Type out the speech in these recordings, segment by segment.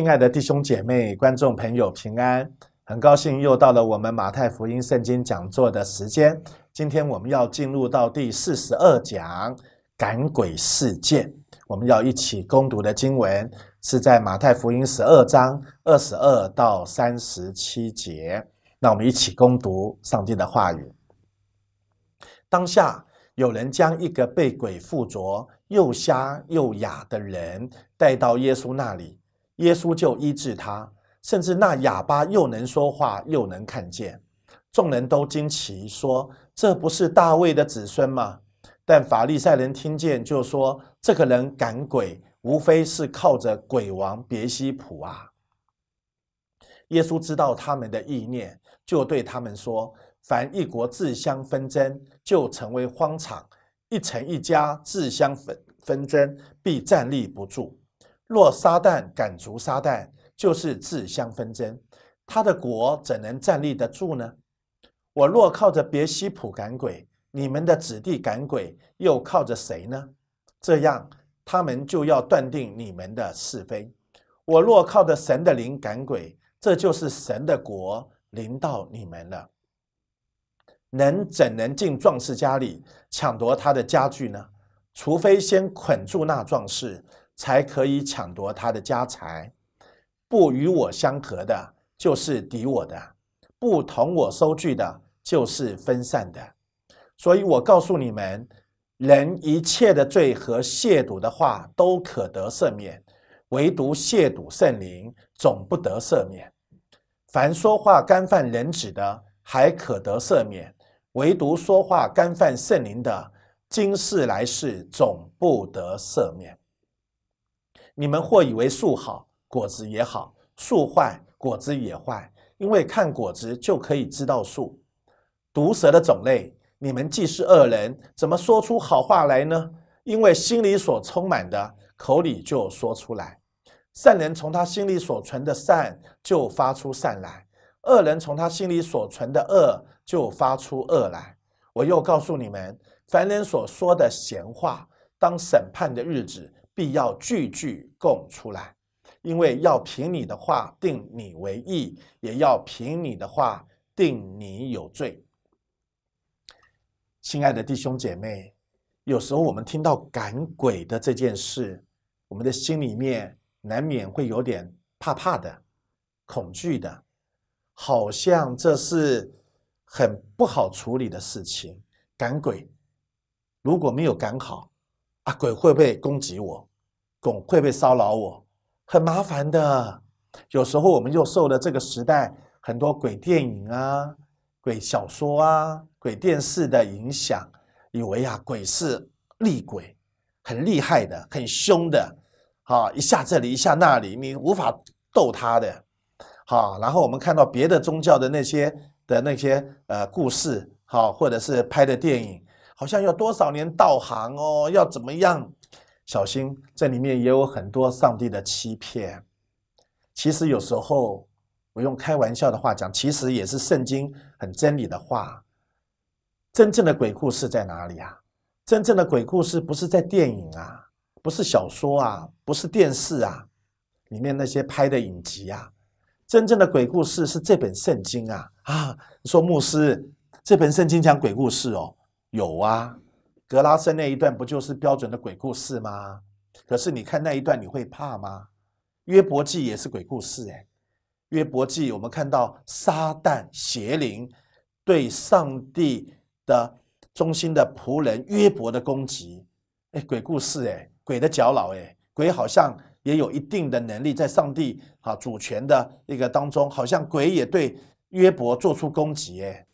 亲爱的弟兄姐妹、观众朋友，平安！很高兴又到了我们马太福音圣经讲座的时间。今天我们要进入到第四十二讲赶鬼事件。我们要一起攻读的经文是在马太福音十二章二十二到三十七节。那我们一起攻读上帝的话语。当下，有人将一个被鬼附着、又瞎又哑的人带到耶稣那里。耶稣就医治他，甚至那哑巴又能说话又能看见，众人都惊奇说：“这不是大卫的子孙吗？”但法利赛人听见就说：“这个人赶鬼，无非是靠着鬼王别西卜啊。”耶稣知道他们的意念，就对他们说：“凡一国自相纷争，就成为荒场；一城一家自相纷纷争，必站立不住。”若撒旦赶逐撒旦，就是自相纷争，他的国怎能站立得住呢？我若靠着别西卜赶鬼，你们的子弟赶鬼又靠着谁呢？这样，他们就要断定你们的是非。我若靠着神的灵赶鬼，这就是神的国临到你们了。能怎能进壮士家里抢夺他的家具呢？除非先捆住那壮士。才可以抢夺他的家财。不与我相合的，就是敌我的；不同我收据的，就是分散的。所以我告诉你们：人一切的罪和亵渎的话，都可得赦免；唯独亵渎圣灵，总不得赦免。凡说话干犯人子的，还可得赦免；唯独说话干犯圣灵的，今世来世总不得赦免。你们或以为树好，果子也好；树坏，果子也坏。因为看果子就可以知道树。毒蛇的种类，你们既是恶人，怎么说出好话来呢？因为心里所充满的，口里就说出来。善人从他心里所存的善，就发出善来；恶人从他心里所存的恶，就发出恶来。我又告诉你们，凡人所说的闲话，当审判的日子。必要句句供出来，因为要凭你的话定你为义，也要凭你的话定你有罪。亲爱的弟兄姐妹，有时候我们听到赶鬼的这件事，我们的心里面难免会有点怕怕的、恐惧的，好像这是很不好处理的事情。赶鬼如果没有赶好，啊，鬼会不会攻击我？鬼会被骚扰，我很麻烦的。有时候我们又受了这个时代很多鬼电影啊、鬼小说啊、鬼电视的影响，以为啊鬼是厉鬼，很厉害的，很凶的，啊一下这里一下那里，你无法斗他的。好，然后我们看到别的宗教的那些的那些呃故事，好或者是拍的电影，好像要多少年道行哦，要怎么样。小心，这里面也有很多上帝的欺骗。其实有时候，我用开玩笑的话讲，其实也是圣经很真理的话。真正的鬼故事在哪里啊？真正的鬼故事不是在电影啊，不是小说啊，不是电视啊，里面那些拍的影集啊。真正的鬼故事是这本圣经啊！啊，说牧师，这本圣经讲鬼故事哦？有啊。格拉森那一段不就是标准的鬼故事吗？可是你看那一段，你会怕吗？约伯记也是鬼故事哎，约伯记我们看到撒旦邪灵对上帝的忠心的仆人约伯的攻击，哎，鬼故事哎，鬼的脚老哎，鬼好像也有一定的能力在上帝啊主权的那个当中，好像鬼也对约伯做出攻击哎，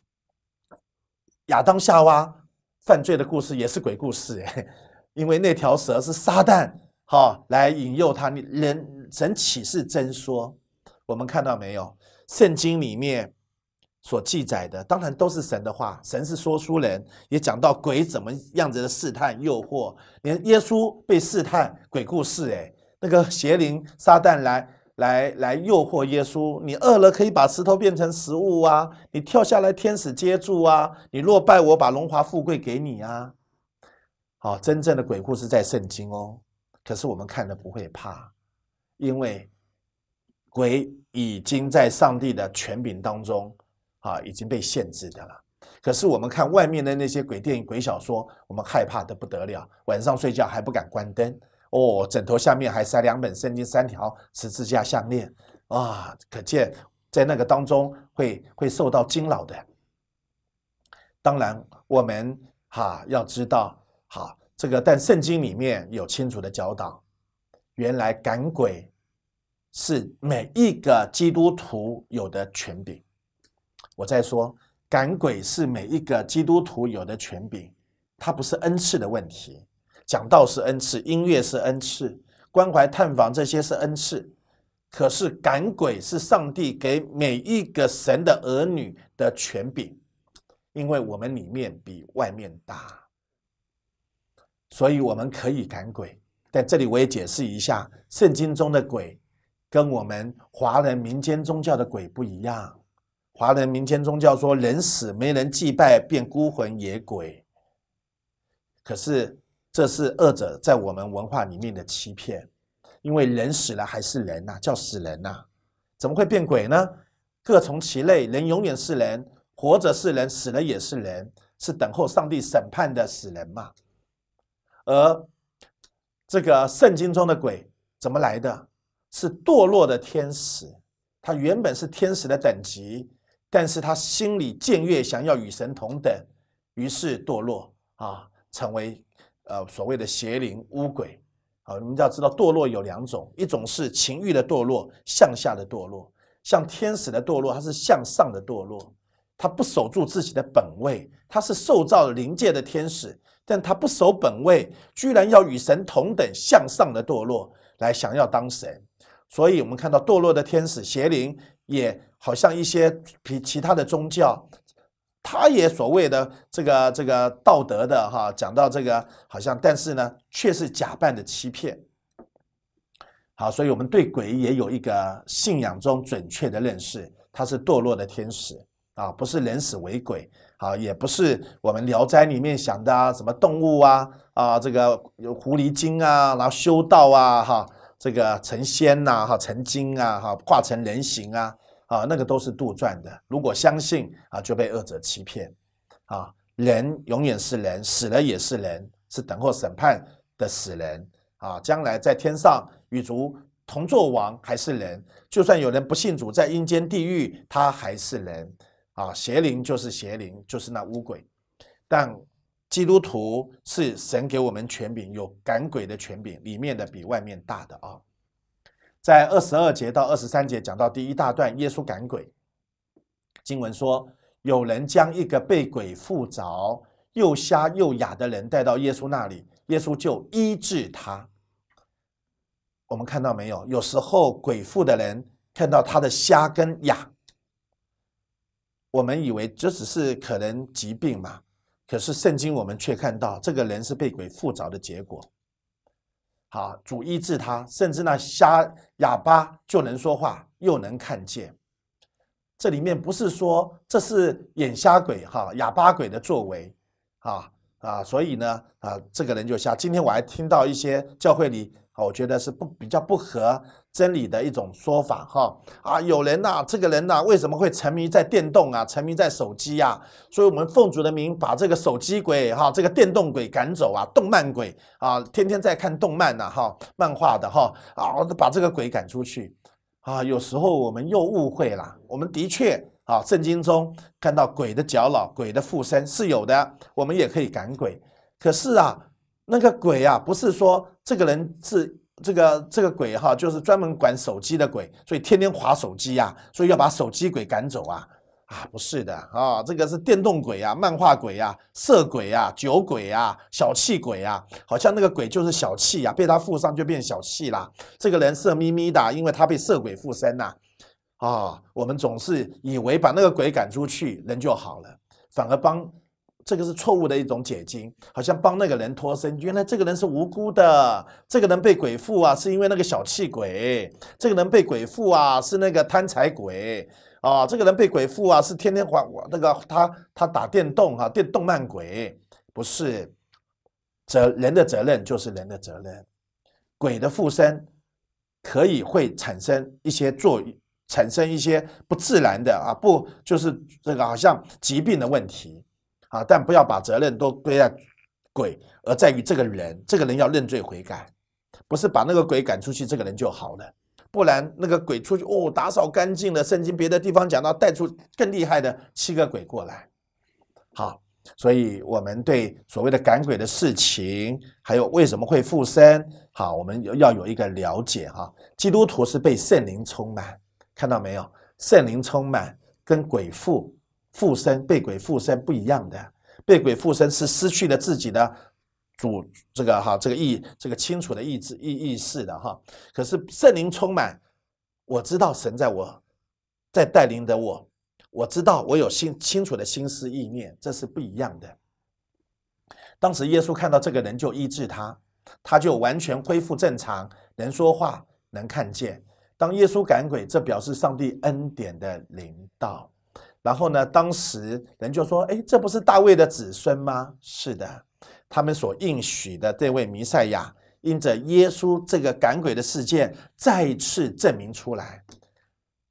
亚当夏娃。犯罪的故事也是鬼故事诶，因为那条蛇是撒旦，哈，来引诱他。你人，神启示真说，我们看到没有？圣经里面所记载的，当然都是神的话，神是说书人，也讲到鬼怎么样子的试探、诱惑。连耶稣被试探，鬼故事哎，那个邪灵撒旦来。来来诱惑耶稣，你饿了可以把石头变成食物啊，你跳下来天使接住啊，你落败我，把荣华富贵给你啊。好，真正的鬼故事在圣经哦，可是我们看的不会怕，因为鬼已经在上帝的权柄当中啊，已经被限制的了。可是我们看外面的那些鬼电影、鬼小说，我们害怕的不得了，晚上睡觉还不敢关灯。哦，枕头下面还塞两本圣经，三条十字架项链，啊，可见在那个当中会会受到惊扰的。当然，我们哈要知道，哈，这个，但圣经里面有清楚的教导，原来赶鬼是每一个基督徒有的权柄。我在说，赶鬼是每一个基督徒有的权柄，它不是恩赐的问题。讲道是恩赐，音乐是恩赐，关怀探访这些是恩赐，可是赶鬼是上帝给每一个神的儿女的权柄，因为我们里面比外面大，所以我们可以赶鬼。在这里我也解释一下，圣经中的鬼跟我们华人民间宗教的鬼不一样。华人民间宗教说人死没人祭拜变孤魂野鬼，可是。这是二者在我们文化里面的欺骗，因为人死了还是人呐，叫死人呐，怎么会变鬼呢？各从其类，人永远是人，活着是人，死了也是人，是等候上帝审判的死人嘛。而这个圣经中的鬼怎么来的？是堕落的天使，他原本是天使的等级，但是他心里僭越，想要与神同等，于是堕落啊，成为。呃，所谓的邪灵、巫鬼，好，你们要知道堕落有两种，一种是情欲的堕落，向下的堕落；像天使的堕落，它是向上的堕落，它不守住自己的本位，它是受造灵界的天使，但它不守本位，居然要与神同等向上的堕落，来想要当神。所以我们看到堕落的天使、邪灵，也好像一些比其他的宗教。他也所谓的这个这个道德的哈，讲到这个好像，但是呢，却是假扮的欺骗。好，所以我们对鬼也有一个信仰中准确的认识，它是堕落的天使啊，不是人死为鬼。啊，也不是我们《聊斋》里面想的啊、什么动物啊啊，这个有狐狸精啊，然后修道啊哈，这个成仙呐哈，成精啊哈，化成人形啊。啊，那个都是杜撰的。如果相信啊，就被恶者欺骗。啊，人永远是人，死了也是人，是等候审判的死人。啊，将来在天上与主同作王还是人。就算有人不信主，在阴间地狱，他还是人。啊，邪灵就是邪灵，就是那乌鬼。但基督徒是神给我们权柄，有赶鬼的权柄，里面的比外面大的啊。在二十二节到二十三节讲到第一大段，耶稣赶鬼。经文说，有人将一个被鬼附着、又瞎又哑的人带到耶稣那里，耶稣就医治他。我们看到没有？有时候鬼附的人看到他的瞎跟哑，我们以为这只是可能疾病嘛。可是圣经我们却看到，这个人是被鬼附着的结果。啊，主医治他，甚至那瞎哑巴就能说话，又能看见。这里面不是说这是眼瞎鬼哈、哑巴鬼的作为，啊。啊，所以呢，啊，这个人就下。今天我还听到一些教会里，我觉得是不比较不合真理的一种说法哈。啊，有人呐，这个人呐，为什么会沉迷在电动啊，沉迷在手机呀？所以我们奉主的名把这个手机鬼哈，这个电动鬼赶走啊，动漫鬼啊，天天在看动漫呐哈，漫画的哈，啊，把这个鬼赶出去。啊，有时候我们又误会了，我们的确。啊，圣经中看到鬼的脚佬、鬼的附身是有的，我们也可以赶鬼。可是啊，那个鬼啊，不是说这个人是这个这个鬼哈，就是专门管手机的鬼，所以天天划手机呀，所以要把手机鬼赶走啊啊，不是的啊，这个是电动鬼啊、漫画鬼啊、色鬼啊、酒鬼啊、小气鬼啊，好像那个鬼就是小气呀，被他附上就变小气啦。这个人色咪咪的，因为他被色鬼附身呐。啊，我们总是以为把那个鬼赶出去，人就好了，反而帮这个是错误的一种解经，好像帮那个人脱身。原来这个人是无辜的，这个人被鬼附啊，是因为那个小气鬼；这个人被鬼附啊，是那个贪财鬼；啊，这个人被鬼附啊，是天天玩那个他他打电动哈，电动慢鬼不是责人的责任就是人的责任，鬼的附身可以会产生一些作用。产生一些不自然的啊，不就是这个好像疾病的问题，啊，但不要把责任都归在鬼，而在于这个人，这个人要认罪悔改，不是把那个鬼赶出去，这个人就好了，不然那个鬼出去哦，打扫干净了，圣经别的地方讲到带出更厉害的七个鬼过来，好，所以我们对所谓的赶鬼的事情，还有为什么会附身，好，我们要有一个了解哈，基督徒是被圣灵充满。看到没有？圣灵充满，跟鬼附附身、被鬼附身不一样的。被鬼附身是失去了自己的主，这个哈，这个意，这个清楚的意志意意识的哈。可是圣灵充满，我知道神在我在带领着我，我知道我有心清楚的心思意念，这是不一样的。当时耶稣看到这个人，就医治他，他就完全恢复正常，能说话，能看见。当耶稣赶鬼，这表示上帝恩典的临到。然后呢，当时人就说：“哎，这不是大卫的子孙吗？”是的，他们所应许的这位弥赛亚，因着耶稣这个赶鬼的事件，再次证明出来。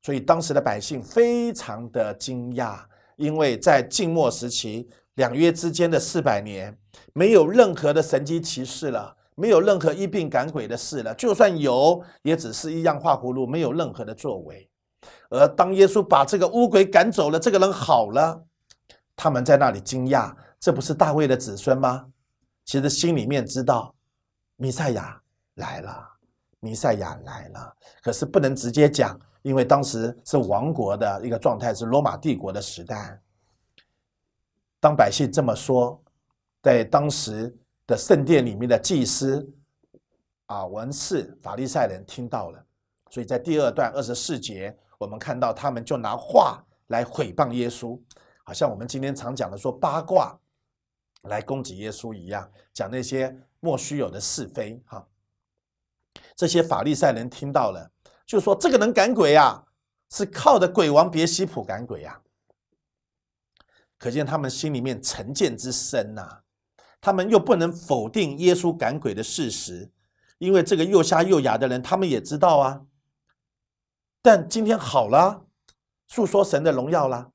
所以当时的百姓非常的惊讶，因为在晋末时期，两约之间的四百年，没有任何的神机骑士了。没有任何一病赶鬼的事了，就算有，也只是一样画葫芦，没有任何的作为。而当耶稣把这个乌鬼赶走了，这个人好了，他们在那里惊讶，这不是大卫的子孙吗？其实心里面知道，弥赛亚来了，弥赛亚来了。可是不能直接讲，因为当时是王国的一个状态，是罗马帝国的时代。当百姓这么说，在当时。的圣殿里面的祭司、啊文士、法利赛人听到了，所以在第二段二十四节，我们看到他们就拿话来毁谤耶稣，好像我们今天常讲的说八卦来攻击耶稣一样，讲那些莫须有的是非哈。这些法利赛人听到了，就说这个人赶鬼啊，是靠着鬼王别西卜赶鬼啊。可见他们心里面成见之深呐。他们又不能否定耶稣赶鬼的事实，因为这个又瞎又哑的人，他们也知道啊。但今天好了，诉说神的荣耀了。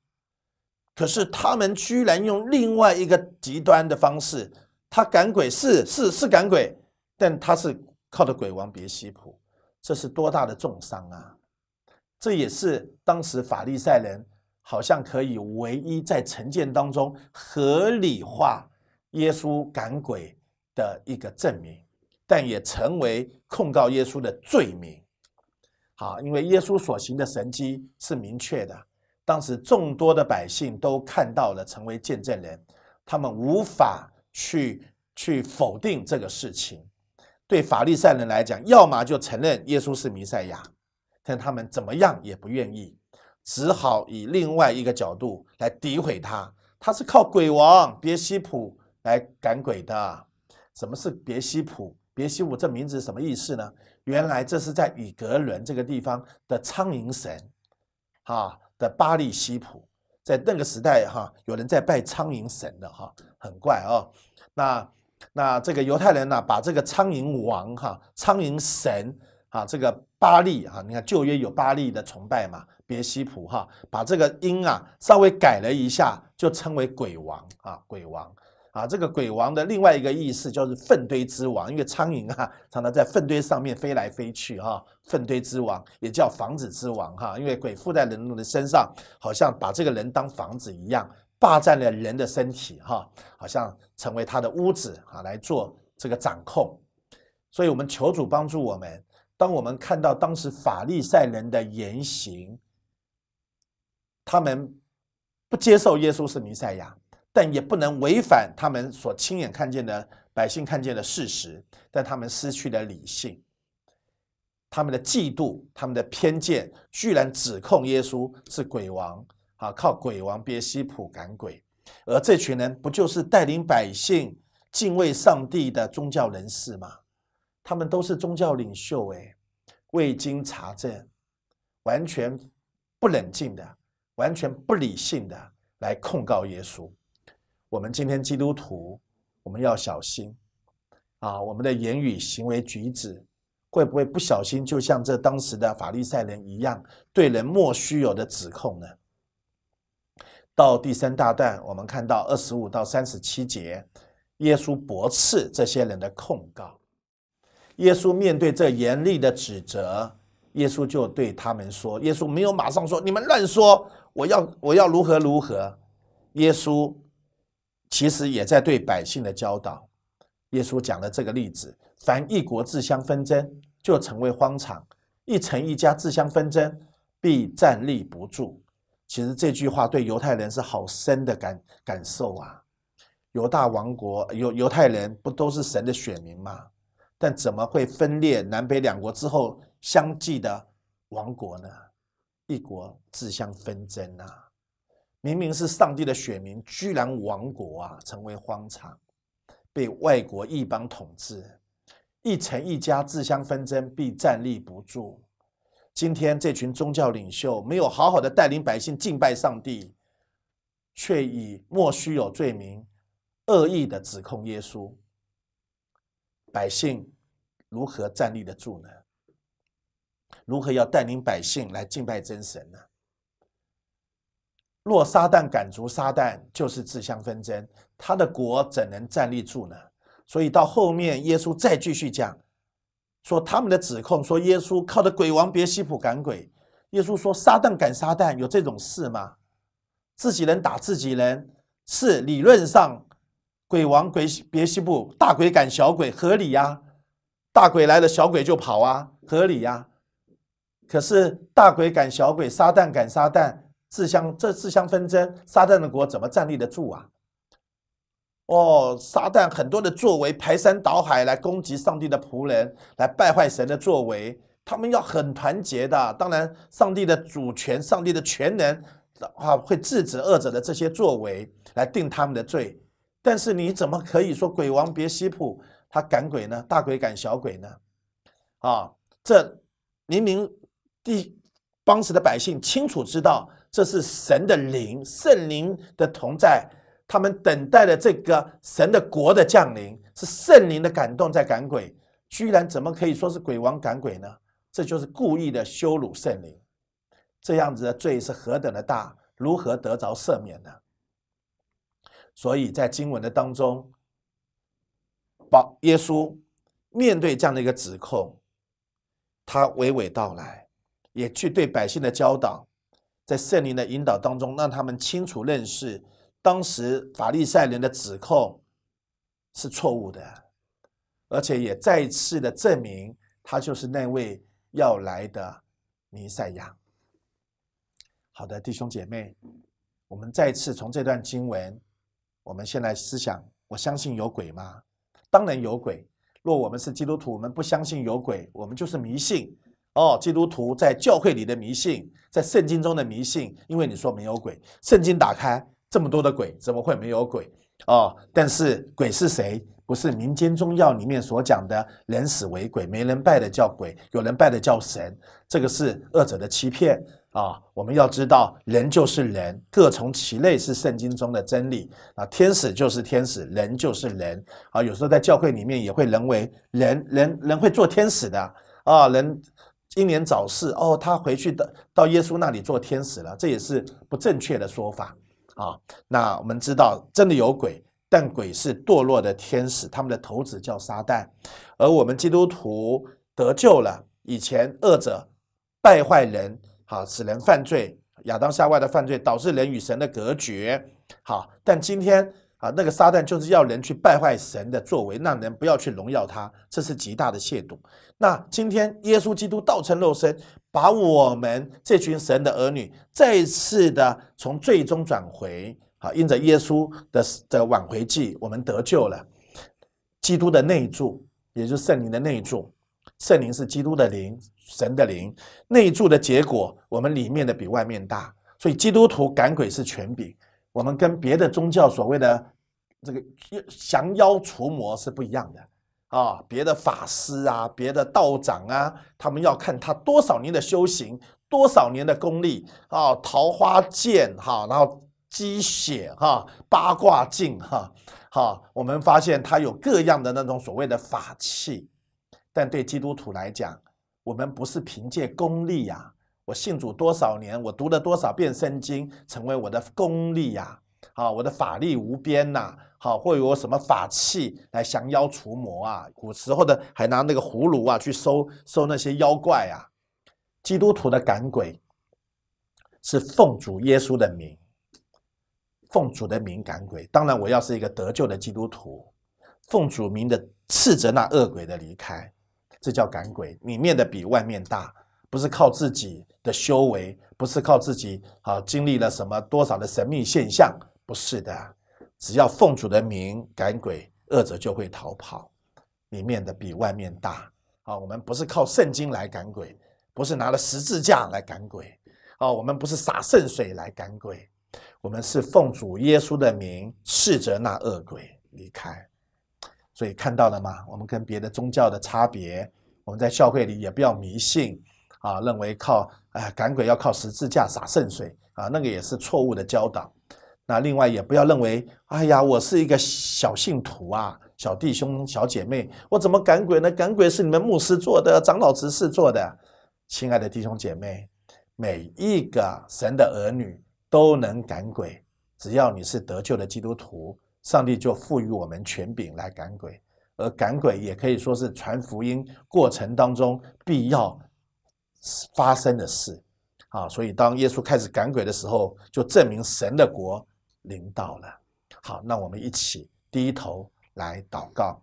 可是他们居然用另外一个极端的方式，他赶鬼是是是赶鬼，但他是靠着鬼王别西卜，这是多大的重伤啊！这也是当时法利赛人好像可以唯一在成见当中合理化。耶稣赶鬼的一个证明，但也成为控告耶稣的罪名。好，因为耶稣所行的神迹是明确的，当时众多的百姓都看到了，成为见证人。他们无法去去否定这个事情。对法利赛人来讲，要么就承认耶稣是弥赛亚，但他们怎么样也不愿意，只好以另外一个角度来诋毁他。他是靠鬼王别西卜。来赶鬼的，什么是别西卜？别西卜这名字什么意思呢？原来这是在以格伦这个地方的苍蝇神，哈的巴利西卜，在那个时代哈，有人在拜苍蝇神的哈，很怪哦。那那这个犹太人呢，把这个苍蝇王哈，苍蝇神啊，这个巴利。啊，你看旧约有巴利的崇拜嘛，别西卜哈，把这个音啊稍微改了一下，就称为鬼王啊，鬼王。啊，这个鬼王的另外一个意思就是粪堆之王，因为苍蝇啊，常常在粪堆上面飞来飞去啊。粪堆之王也叫房子之王哈，因为鬼附在人的身上，好像把这个人当房子一样，霸占了人的身体哈，好像成为他的屋子啊，来做这个掌控。所以我们求主帮助我们，当我们看到当时法利赛人的言行，他们不接受耶稣是弥赛亚。但也不能违反他们所亲眼看见的百姓看见的事实。但他们失去了理性，他们的嫉妒、他们的偏见，居然指控耶稣是鬼王啊！靠鬼王别西卜赶鬼，而这群人不就是带领百姓敬畏上帝的宗教人士吗？他们都是宗教领袖诶，未经查证，完全不冷静的，完全不理性的来控告耶稣。我们今天基督徒，我们要小心啊！我们的言语、行为、举止，会不会不小心，就像这当时的法利赛人一样，对人莫须有的指控呢？到第三大段，我们看到二十五到三十七节，耶稣驳斥这些人的控告。耶稣面对这严厉的指责，耶稣就对他们说：“耶稣没有马上说‘你们乱说！我要我要如何如何’。”耶稣。其实也在对百姓的教导。耶稣讲了这个例子：凡一国自相纷争，就成为荒场；一城一家自相纷争，必站立不住。其实这句话对犹太人是好深的感感受啊！犹大王国，犹犹太人不都是神的选民吗？但怎么会分裂南北两国之后相继的王国呢？一国自相纷争啊！明明是上帝的选民，居然亡国啊，成为荒场，被外国异邦统治，一城一家自相纷争，必站立不住。今天这群宗教领袖没有好好的带领百姓敬拜上帝，却以莫须有罪名恶意的指控耶稣，百姓如何站立得住呢？如何要带领百姓来敬拜真神呢？若撒旦赶逐撒旦，就是自相纷争，他的国怎能站立住呢？所以到后面，耶稣再继续讲，说他们的指控，说耶稣靠着鬼王别西卜赶鬼。耶稣说撒旦赶撒旦，有这种事吗？自己人打自己人，是理论上鬼王鬼别西卜大鬼赶小鬼合理呀，大鬼来了小鬼就跑啊，合理呀。可是大鬼赶小鬼，撒旦赶撒旦。自相这自相纷争，撒旦的国怎么站立得住啊？哦，撒旦很多的作为排山倒海来攻击上帝的仆人，来败坏神的作为，他们要很团结的。当然，上帝的主权，上帝的全能，啊，会制止恶者的这些作为，来定他们的罪。但是你怎么可以说鬼王别西卜他赶鬼呢？大鬼赶小鬼呢？啊，这明明地当时的百姓清楚知道。这是神的灵、圣灵的同在，他们等待的这个神的国的降临，是圣灵的感动在赶鬼。居然怎么可以说是鬼王赶鬼呢？这就是故意的羞辱圣灵，这样子的罪是何等的大，如何得着赦免呢？所以在经文的当中，保耶稣面对这样的一个指控，他娓娓道来，也去对百姓的教导。在圣灵的引导当中，让他们清楚认识当时法利赛人的指控是错误的，而且也再一次的证明他就是那位要来的尼赛亚。好的，弟兄姐妹，我们再次从这段经文，我们先来思想：我相信有鬼吗？当然有鬼。若我们是基督徒，我们不相信有鬼，我们就是迷信。哦，基督徒在教会里的迷信，在圣经中的迷信，因为你说没有鬼，圣经打开这么多的鬼，怎么会没有鬼？哦，但是鬼是谁？不是民间中药里面所讲的人死为鬼，没人拜的叫鬼，有人拜的叫神，这个是二者的欺骗啊！我们要知道，人就是人，各从其类是圣经中的真理啊。天使就是天使，人就是人啊。有时候在教会里面也会人为人，人，人会做天使的啊，人。英年早逝哦，他回去的到耶稣那里做天使了，这也是不正确的说法啊。那我们知道，真的有鬼，但鬼是堕落的天使，他们的头子叫撒旦。而我们基督徒得救了，以前恶者败坏人，好使人犯罪，亚当夏娃的犯罪导致人与神的隔绝。好，但今天。啊，那个撒旦就是要人去败坏神的作为，让人不要去荣耀他，这是极大的亵渎。那今天耶稣基督道成肉身，把我们这群神的儿女再次的从最终转回，啊，因着耶稣的的挽回祭，我们得救了。基督的内住，也就是圣灵的内住，圣灵是基督的灵，神的灵。内住的结果，我们里面的比外面大，所以基督徒赶鬼是权柄。我们跟别的宗教所谓的这个降妖除魔是不一样的啊，别的法师啊，别的道长啊，他们要看他多少年的修行，多少年的功力啊，桃花剑哈，然后鸡血哈，八卦镜哈，好，我们发现他有各样的那种所谓的法器，但对基督徒来讲，我们不是凭借功力呀。我信主多少年？我读了多少《遍圣经》，成为我的功力呀！啊，我的法力无边呐！好，会有什么法器来降妖除魔啊？古时候的还拿那个葫芦啊，去收收那些妖怪啊。基督徒的赶鬼是奉主耶稣的名，奉主的名赶鬼。当然，我要是一个得救的基督徒，奉主名的斥责那恶鬼的离开，这叫赶鬼。里面的比外面大。不是靠自己的修为，不是靠自己啊，经历了什么多少的神秘现象，不是的。只要奉主的名赶鬼，恶者就会逃跑。里面的比外面大啊。我们不是靠圣经来赶鬼，不是拿了十字架来赶鬼啊。我们不是洒圣水来赶鬼，我们是奉主耶稣的名斥责那恶鬼离开。所以看到了吗？我们跟别的宗教的差别，我们在教会里也不要迷信。啊，认为靠哎赶鬼要靠十字架撒圣水啊，那个也是错误的教导。那另外也不要认为，哎呀，我是一个小信徒啊，小弟兄、小姐妹，我怎么赶鬼呢？赶鬼是你们牧师做的，长老执事做的。亲爱的弟兄姐妹，每一个神的儿女都能赶鬼，只要你是得救的基督徒，上帝就赋予我们权柄来赶鬼。而赶鬼也可以说是传福音过程当中必要。发生的事，啊，所以当耶稣开始赶鬼的时候，就证明神的国临到了。好，那我们一起低头来祷告，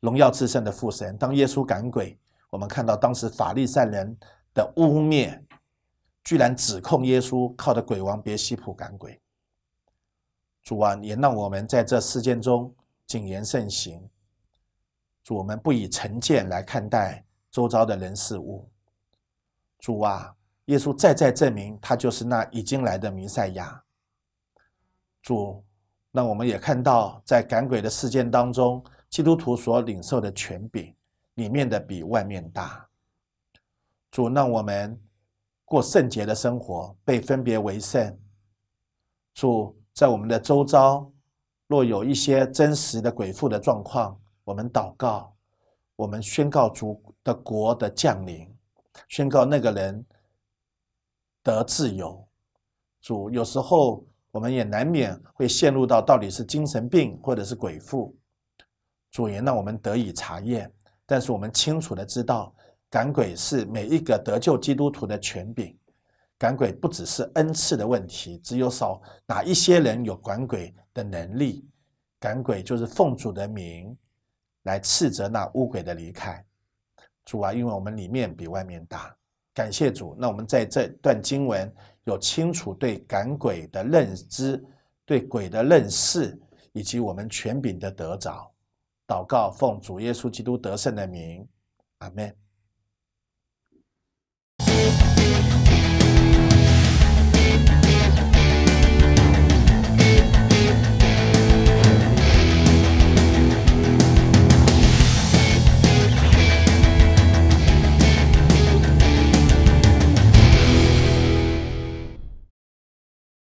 荣耀至圣的父神。当耶稣赶鬼，我们看到当时法利赛人的污蔑，居然指控耶稣靠着鬼王别西卜赶鬼。主啊，也让我们在这事件中谨言慎行，主我们不以成见来看待周遭的人事物。主啊，耶稣再再证明他就是那已经来的弥赛亚。主，那我们也看到在赶鬼的事件当中，基督徒所领受的权柄里面的比外面大。主，让我们过圣洁的生活，被分别为圣。主，在我们的周遭若有一些真实的鬼妇的状况，我们祷告，我们宣告主的国的降临。宣告那个人得自由。主有时候我们也难免会陷入到到底是精神病或者是鬼附。主也让我们得以查验，但是我们清楚的知道赶鬼是每一个得救基督徒的权柄。赶鬼不只是恩赐的问题，只有少哪一些人有赶鬼的能力。赶鬼就是奉主的名来斥责那污鬼的离开。主啊，因为我们里面比外面大，感谢主。那我们在这段经文有清楚对赶鬼的认知，对鬼的认识，以及我们权柄的得着。祷告，奉主耶稣基督得胜的名，阿门。